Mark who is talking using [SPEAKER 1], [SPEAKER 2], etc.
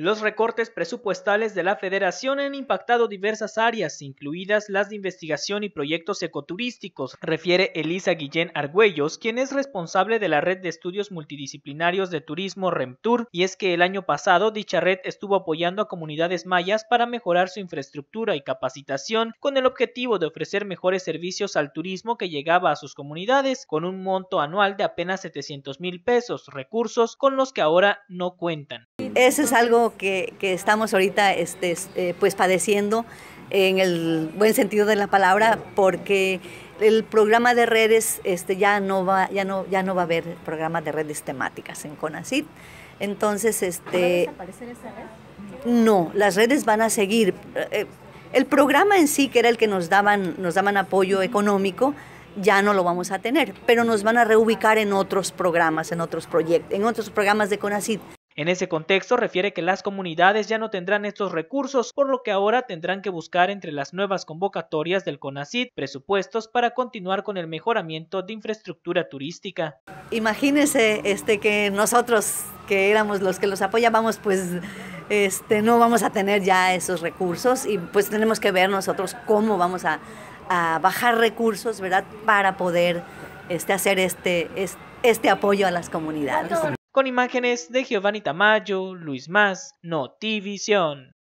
[SPEAKER 1] Los recortes presupuestales de la Federación han impactado diversas áreas, incluidas las de investigación y proyectos ecoturísticos, refiere Elisa Guillén Argüellos, quien es responsable de la Red de Estudios Multidisciplinarios de Turismo REMTUR, y es que el año pasado dicha red estuvo apoyando a comunidades mayas para mejorar su infraestructura y capacitación con el objetivo de ofrecer mejores servicios al turismo que llegaba a sus comunidades, con un monto anual de apenas 700 mil pesos, recursos con los que ahora no cuentan.
[SPEAKER 2] Ese es algo que, estamos ahorita este, este, pues padeciendo en el buen sentido de la palabra, porque el programa de redes este, ya, no va, ya, no, ya no va a haber programa de redes temáticas en CONACYT. Entonces, este... a
[SPEAKER 1] desaparecer esa red?
[SPEAKER 2] No, las redes van a seguir. Eh, el programa en sí, que era el que nos daban, nos daban apoyo económico, ya no lo vamos a tener, pero nos van a reubicar en otros programas, en otros proyectos, en otros programas de CONACYT.
[SPEAKER 1] En ese contexto refiere que las comunidades ya no tendrán estos recursos, por lo que ahora tendrán que buscar entre las nuevas convocatorias del CONACID presupuestos para continuar con el mejoramiento de infraestructura turística.
[SPEAKER 2] Imagínense este, que nosotros, que éramos los que los apoyábamos, pues este, no vamos a tener ya esos recursos y pues tenemos que ver nosotros cómo vamos a, bajar recursos, ¿verdad? Para poder este, hacer este, este apoyo a las comunidades con imágenes
[SPEAKER 1] de Giovanni Tamayo, Luis Más, Notivisión.